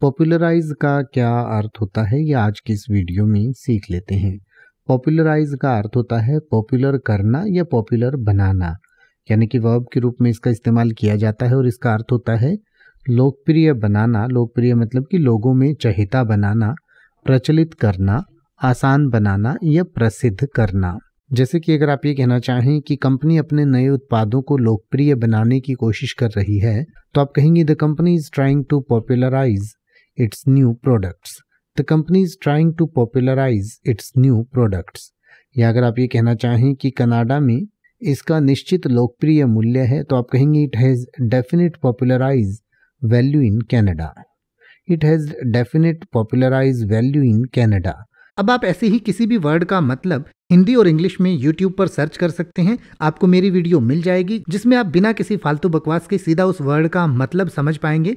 Popularise का क्या अर्थ होता है ये आज की इस वीडियो में सीख लेते हैं पॉपुलराइज का अर्थ होता है पॉपुलर करना या पॉपुलर बनाना यानी कि वर्ब के रूप में इसका इस्तेमाल किया जाता है और इसका अर्थ होता है लोकप्रिय बनाना लोकप्रिय मतलब कि लोगों में चहिता बनाना प्रचलित करना आसान बनाना या प्रसिद्ध करना जैसे कि अगर आप ये कहना चाहें कि कंपनी अपने नए उत्पादों को लोकप्रिय बनाने की कोशिश कर रही है तो आप कहेंगे the company is trying to popularize its new products. The company is trying to popularize its new products. या अगर आप ये कहना चाहें कि कनाडा में इसका निश्चित लोकप्रिय मूल्य है तो आप कहेंगे it has definite popularize value in Canada it has definite popularize value in Canada अब आप ऐसे ही किसी भी वर्ड का मतलब हिंदी और इंग्लिश में यूट्यूब पर सर्च कर सकते हैं आपको मेरी वीडियो मिल जाएगी जिसमें आप बिना किसी फालतू बकवास के सीधा उस वर्ड का मतलब समझ पाएंगे